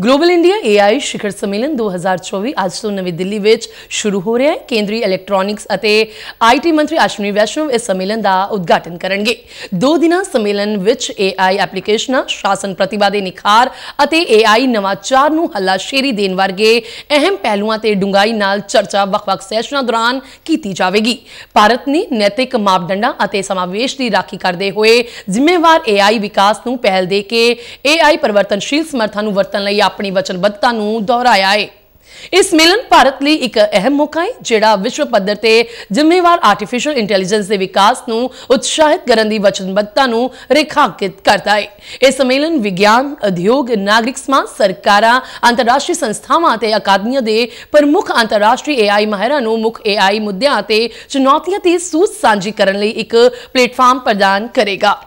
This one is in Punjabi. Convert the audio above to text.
ਗਲੋਬਲ ਇੰਡੀਆ AI ਸ਼ਿਖਰ ਸੰਮੇਲਨ 2024 ਅੱਜ ਤੋਂ ਨਵੀਂ ਦਿੱਲੀ ਵਿੱਚ ਸ਼ੁਰੂ ਹੋ ਰਿਹਾ ਹੈ ਕੇਂਦਰੀ ਇਲੈਕਟ੍ਰੋਨਿਕਸ ਅਤੇ ਆਈਟੀ ਮੰਤਰੀ ਅਸ਼ਵਨੀ ਵੈਸ਼ਨਵ ਇਸ ਸੰਮੇਲਨ ਦਾ ਉਦਘਾਟਨ ਕਰਨਗੇ ਦੋ ਦਿਨਾਂ ਸੰਮੇਲਨ ਵਿੱਚ AI ਐਪਲੀਕੇਸ਼ਨਾਂ ਸ਼ਾਸਨ ਪ੍ਰਤਿਭਾ ਨਿਖਾਰ ਅਤੇ AI ਨਵਾਚਾਰ ਨੂੰ ਹੱਲਾਸ਼ੇਰੀ ਦੇਣ ਵਰਗੇ ਅਹਿਮ ਪਹਿਲੂਆਂ ਤੇ ਡੂੰਘਾਈ ਨਾਲ ਚਰਚਾ ਵੱਖ-ਵੱਖ ਸੈਸ਼ਨਾਂ ਦੌਰਾਨ ਕੀਤੀ ਜਾਵੇਗੀ ਭਾਰਤ ਨੇ ਨੈਤਿਕ ਮਾਪਦੰਡਾਂ ਅਤੇ ਸਮਾਵੇਸ਼ ਦੀ ਰਾਖੀ ਕਰਦੇ ਹੋਏ ਜ਼ਿੰਮੇਵਾਰ AI ਵਿਕਾਸ ਨੂੰ ਪਹਿਲ ਦੇ ਕੇ AI ਪਰਿਵਰਤਨਸ਼ੀਲ ਸਮਰਥਨ ਨੂੰ ਵਰਤਣ ਲਈ ਆਪਣੀ ਵਚਨਬੱਧਤਾ ਨੂੰ ਦੁਹਰਾਇਆ ਹੈ ਇਸ ਮਿਲਨ ਭਾਰਤ ਲਈ ਇੱਕ ਅਹਿਮ ਮੌਕਾ ਹੈ ਜਿਹੜਾ ਵਿਸ਼ਵ ਪੱਧਰ ਤੇ ਜ਼ਿੰਮੇਵਾਰ ਆਰਟੀਫੀਸ਼ੀਅਲ ਇੰਟੈਲੀਜੈਂਸ ਦੇ ਵਿਕਾਸ ਨੂੰ ਉਤਸ਼ਾਹਿਤ ਕਰਨ ਦੀ ਵਚਨਬੱਧਤਾ ਨੂੰ ਰੇਖਾਂਕਿਤ ਕਰਦਾ ਹੈ ਇਹ ਸੰਮੇਲਨ ਵਿਗਿਆਨ, ਉਦਯੋਗ, ਨਾਗਰਿਕ ਸਮਾਜ, ਸਰਕਾਰਾਂ, ਅੰਤਰਰਾਸ਼ਟਰੀ ਸੰਸਥਾਵਾਂ ਅਤੇ ਅਕਾਦਮੀਆਂ ਦੇ ਪ੍ਰਮੁੱਖ ਅੰਤਰਰਾਸ਼ਟਰੀ AI ਮਾਹਿਰਾਂ ਨੂੰ ਮੁੱਖ AI ਮੁੱਦਿਆਂ ਅਤੇ ਚੁਣੌਤੀਆਂ ਤੇ ਸੂਝ ਸਾਂਝੀ ਕਰਨ ਲਈ ਇੱਕ ਪਲੇਟਫਾਰਮ ਪ੍ਰਦਾਨ ਕਰੇਗਾ।